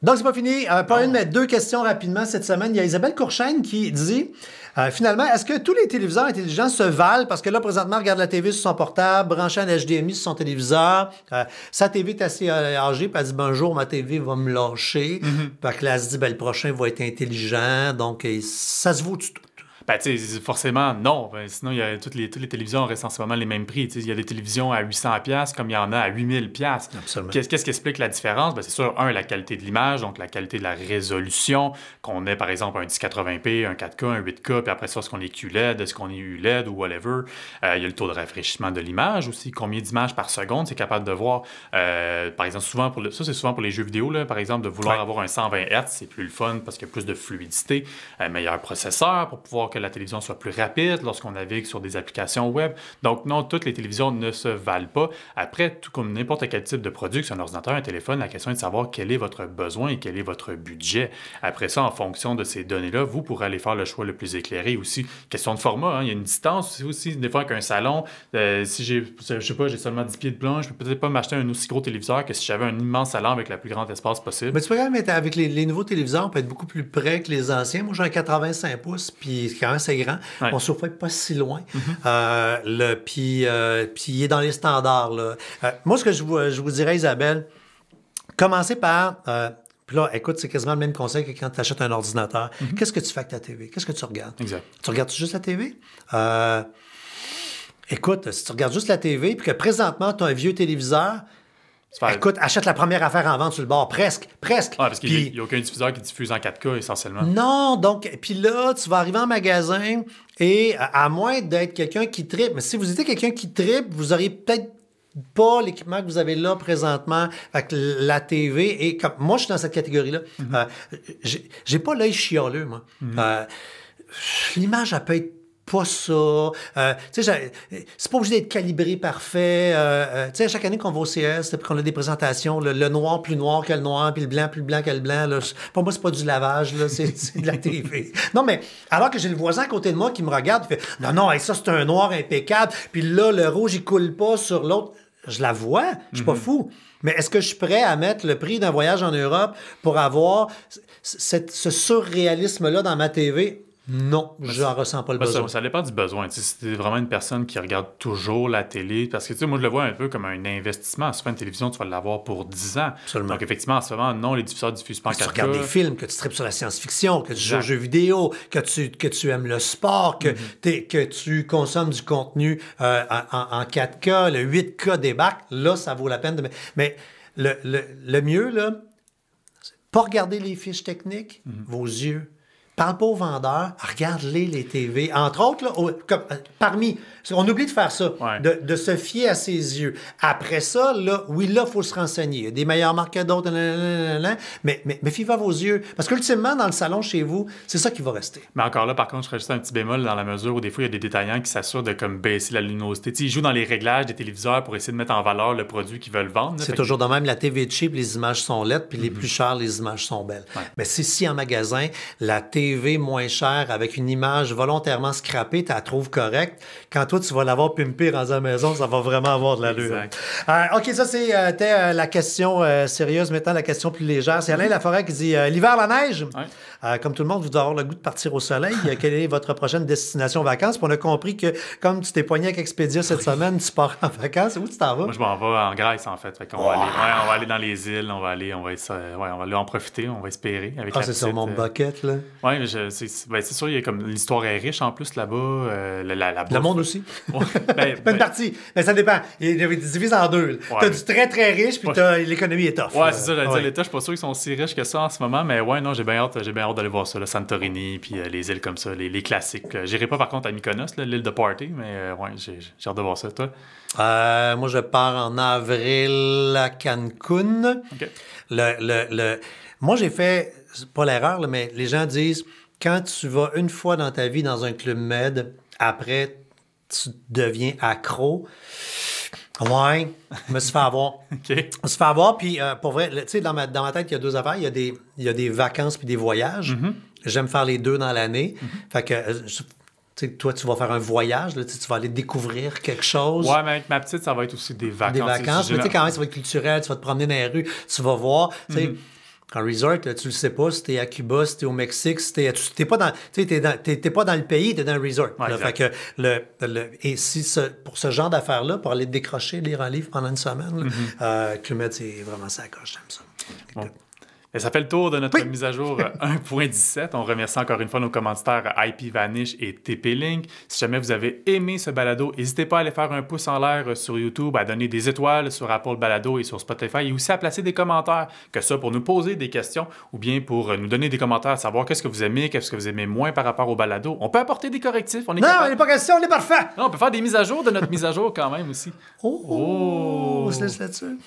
Donc, c'est pas fini. Euh, pas une, mais deux questions rapidement cette semaine. Il y a Isabelle Courchaine qui dit euh, finalement, est-ce que tous les téléviseurs intelligents se valent? Parce que là, présentement, regarde la TV sur son portable, branche un HDMI sur son téléviseur. Euh, sa TV est assez euh, âgée, puis elle dit bonjour, ma TV va me lâcher. Mm que elle se dit, ben, le prochain va être intelligent. Donc, ça se vaut du tout. Ben, forcément, non. Ben, sinon, y a, toutes, les, toutes les télévisions restent en les mêmes prix. Il y a des télévisions à 800$ comme il y en a à 8000$. Qu'est-ce, qu'est-ce qui explique la différence? Ben, c'est sûr, un, la qualité de l'image, donc la qualité de la résolution, qu'on ait par exemple un 1080p, un 4K, un 8K, puis après ça, est-ce qu'on est QLED, est-ce qu'on est ULED ou whatever. Euh, il y a le taux de rafraîchissement de l'image aussi, combien d'images par seconde c'est capable de voir. Euh, par exemple, souvent pour ça, c'est souvent pour les jeux vidéo, là, par exemple, de vouloir avoir un 120 Hz, c'est plus le fun parce qu'il y a plus de fluidité, un meilleur processeur pour pouvoir la télévision soit plus rapide, lorsqu'on navigue sur des applications web. Donc non, toutes les télévisions ne se valent pas. Après, tout comme n'importe quel type de produit, que c'est un ordinateur, un téléphone, la question est de savoir quel est votre besoin et quel est votre budget. Après ça, en fonction de ces données-là, vous pourrez aller faire le choix le plus éclairé. Aussi, question de format, hein. il y a une distance aussi, des fois qu'un salon, euh, si j'ai, je sais pas, j'ai seulement 10 pieds de planche, je peux peut-être pas m'acheter un aussi gros téléviseur que si j'avais un immense salon avec la plus grande espace possible. Mais tu peux quand même avec les, nouveaux téléviseurs, on peut être beaucoup plus près que les anciens. Moi, j'ai un 85 pouces, puis c'est grand. On se fait pas si loin. Mhm. Euh, euh, puis, il est dans les standards. Euh, moi, ce que je vous, dirais, Isabelle, commencez par... puis là, écoute, c'est quasiment le même conseil que quand tu achètes un ordinateur. Mhm. Qu'est-ce que tu fais avec ta TV? Qu'est-ce que tu regardes? Exact. Tu regardes juste la TV? Écoute, si tu regardes juste la TV, puis que présentement, tu as un vieux téléviseur, Écoute, achète la première affaire en vente sur le bord, presque, presque. Puis parce qu'il n'y a aucun diffuseur qui diffuse en 4K essentiellement. Non, donc, puis là, tu vas arriver en magasin et à moins d'être quelqu'un qui tripe, mais si vous étiez quelqu'un qui tripe, vous aurez peut-être pas l'équipement que vous avez là présentement. avec la TV, et moi, je suis dans cette catégorie-là, mm-hmm. euh, je j'ai pas l'œil chialeux, moi. Mm-hmm. Euh, l'image, elle peut être pas ça. Euh, c'est pas obligé d'être calibré parfait. Euh, euh, tu chaque année qu'on va au CS, qu'on a des présentations, le, noir plus noir que le noir, puis le blanc plus blanc que le blanc. pour moi, c'est pas du lavage, c'est de la TV. non, mais alors que j'ai le voisin à côté de moi qui me regarde, il fait Non, non, ça, c'est un noir impeccable, puis là, le rouge, il coule pas sur l'autre. Je la vois, je suis pas mm-hmm. fou. Mais est-ce que je suis prêt à mettre le prix d'un voyage en Europe pour avoir ce surréalisme-là dans ma TV? Non, je n'en ressens pas le besoin. Ça, dépend du besoin. si tu vraiment une personne qui regarde toujours la télé, parce que moi, je le vois un peu comme un investissement. Si une télévision, tu vas l'avoir pour 10 ans. Donc, effectivement, en ce moment, non, les diffuseurs diffusent pas 4 Tu regardes des films, que tu tripes sur la science-fiction, que tu joues aux jeux vidéo, que tu, que tu aimes le sport, que, mm-hmm. tu consommes du contenu euh, en, 4K, le 8K bacs, là, ça vaut la peine. De... Mais le, le, mieux, là, pas regarder les fiches techniques, mm-hmm. vos yeux Parle pas aux vendeurs, regarde-les les TV. Entre autres, comme, euh, parmi on oublie de faire ça, de, se fier à ses yeux. Après ça, là, oui, là, il faut se renseigner. Il y a des meilleurs marques que d'autres, mais, mais, mais fiez-vous à vos yeux. Parce qu'ultimement, dans le salon chez vous, c'est ça qui va rester. Mais encore là, par contre, je ferais un petit bémol dans la mesure où des fois, il y a des détaillants qui s'assurent de comme baisser la luminosité. ils jouent dans les réglages des téléviseurs pour essayer de mettre en valeur le produit qu'ils veulent vendre. C'est toujours de même, la TV cheap, les images sont lettres, puis les mm-hmm. plus chères, les images sont belles. Mais c'est si en magasin, la TV moins chère avec une image volontairement scrappée, tu la trouves correcte. Quand toi, tu vas l'avoir pimpé dans la maison, ça va vraiment avoir de la Euh, OK, ça, c'était euh, euh, la question euh, sérieuse. Maintenant, la question plus légère. C'est Alain Laforêt qui dit L'hiver, la neige euh, comme tout le monde, vous devez avoir le goût de partir au soleil. Euh, quelle est votre prochaine destination vacances? on a compris que comme tu t'es poigné avec Expedia cette semaine, tu pars en vacances. Où tu t'en vas? Moi, je m'en vais en Grèce, en fait. on, va aller, dans les îles, on va aller, on va, euh, aller en profiter, on va espérer. Avec ah, c'est sur mon bucket, là. Oui, ben, c'est sûr, l'histoire est riche en plus là-bas. la, le monde aussi. Ouais, ben, ben, partie. Mais ça dépend. Il, y des divise en deux. tu as du très, très riche, puis l'économie est tough. Oui, c'est ça, Je ne suis pas sûr qu'ils sont si riches que ça en ce moment, mais ouais, non, j'ai bien hâte, d'aller voir ça, le Santorini, puis euh, les îles comme ça, les, les classiques. Euh, j'irai pas par contre à Mykonos, l'île de Party, mais euh, j'ai hâte de voir ça, toi. moi, je pars en avril à Cancun. Moi, j'ai fait, pas l'erreur, mais les gens disent quand tu vas une fois dans ta vie dans un club med, après, tu deviens accro. Ouais, je me suis fait avoir. Je me suis fait avoir, puis euh, pour vrai, tu sais, dans ma, dans ma, tête, il y a deux affaires. Il y a des, il y a des vacances puis des voyages. Mhm. J'aime faire les deux dans l'année. Mhm. Fait que, euh, sais, toi, tu vas faire un voyage, là, tu vas aller découvrir quelque chose. Ouais, mais avec ma petite, ça va être aussi des vacances. Des vacances, mais tu sais, quand même, ça va être culturel, tu vas te promener dans les rues, tu vas voir. tu sais... Mhm. En resort, tu le sais pas, si à Cuba, si au Mexique, si t'es, t'es pas dans, t'es t'es, t'es pas dans le pays, t'es dans un resort. fait que le, le, et si ce, pour ce genre d'affaires-là, pour aller décrocher, lire un livre pendant une semaine, là, mm-hmm. euh, Clumet, c'est vraiment ça coche, j'aime ça. Et ça fait le tour de notre mise à jour 1.17. Euh, on remercie encore une fois nos commentateurs IP Vanish et TP-Link. Si jamais vous avez aimé ce balado, n'hésitez pas à aller faire un pouce en l'air euh, sur YouTube, à donner des étoiles sur Apple Balado et sur Spotify et aussi à placer des commentaires, que ça pour nous poser des questions ou bien pour euh, nous donner des commentaires, savoir qu'est-ce que vous aimez, qu'est-ce que vous aimez moins par rapport au balado. On peut apporter des correctifs. On non, n'est pas question, on est parfait. on peut faire des mises à jour de notre mise à jour quand même aussi. Oh, oh. on se laisse là-dessus.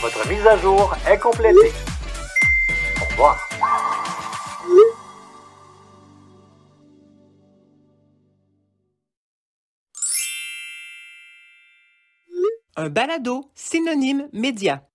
Votre mise à jour est complétée. Au revoir. Un balado synonyme média.